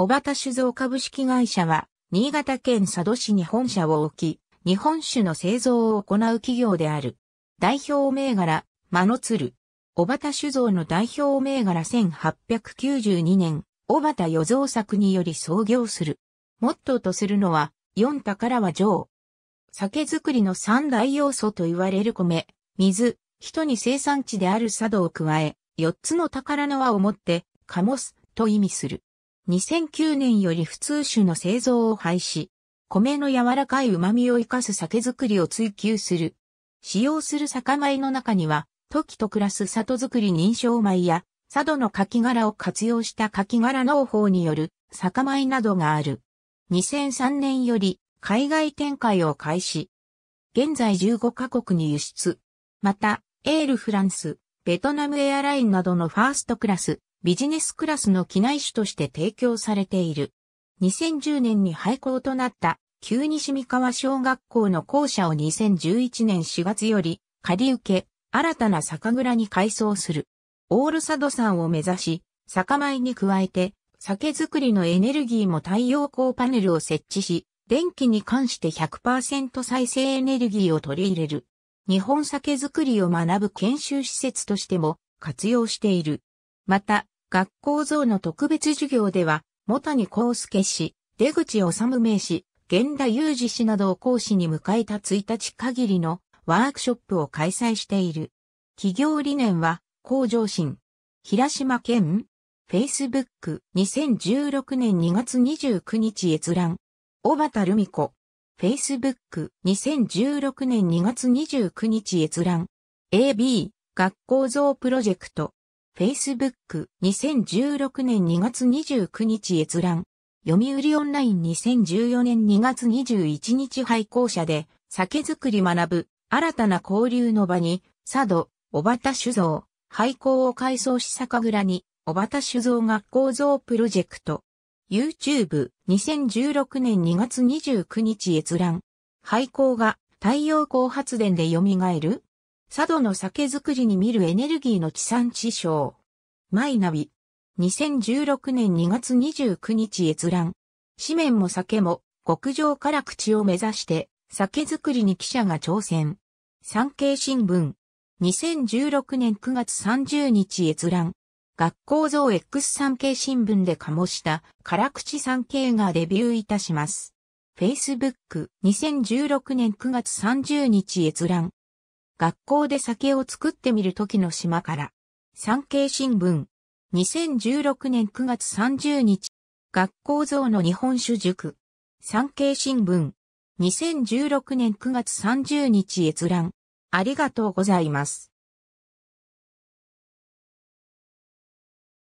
小畑酒造株式会社は、新潟県佐渡市に本社を置き、日本酒の製造を行う企業である。代表銘柄、間の鶴。小畑酒造の代表銘柄1892年、小畑余造作により創業する。モットーとするのは、四宝は上。酒造りの三大要素と言われる米、水、人に生産地である佐渡を加え、四つの宝の輪をもって、かもす、と意味する。2009年より普通酒の製造を廃止。米の柔らかい旨味を生かす酒造りを追求する。使用する酒米の中には、時と暮らす里作り認証米や、佐渡の柿殻を活用した柿殻農法による酒米などがある。2003年より海外展開を開始。現在15カ国に輸出。また、エールフランス、ベトナムエアラインなどのファーストクラス、ビジネスクラスの機内種として提供されている。2010年に廃校となった旧西三河小学校の校舎を2011年4月より借り受け、新たな酒蔵に改装する。オールサド山を目指し、酒米に加えて、酒造りのエネルギーも太陽光パネルを設置し、電気に関して100%再生エネルギーを取り入れる。日本酒造りを学ぶ研修施設としても活用している。また、学校像の特別授業では、茂谷康介氏、出口治名氏、源田裕二氏などを講師に迎えた1日限りのワークショップを開催している。企業理念は、向上心。平島県 Facebook 2016年2月29日閲覧。小畑ルミ子。Facebook 2016年2月29日閲覧。AB 学校像プロジェクト。Facebook 2016年2月29日閲覧。読売オンライン2014年2月21日廃校舎で酒造り学ぶ新たな交流の場に佐渡、小畑酒造、廃校を改装し酒蔵に小畑酒造学校造プロジェクト。YouTube 2016年2月29日閲覧。廃校が太陽光発電で蘇る佐渡の酒造りに見るエネルギーの地産地消。マイナビ。2016年2月29日閲覧。紙面も酒も極上辛口を目指して酒造りに記者が挑戦。産経新聞。2016年9月30日閲覧。学校像 X 産経新聞で醸した辛口産経がデビューいたします。Facebook2016 年9月30日閲覧。学校で酒を作ってみる時の島から。産経新聞。2016年9月30日。学校像の日本酒塾。産経新聞。2016年9月30日閲覧。ありがとうございます。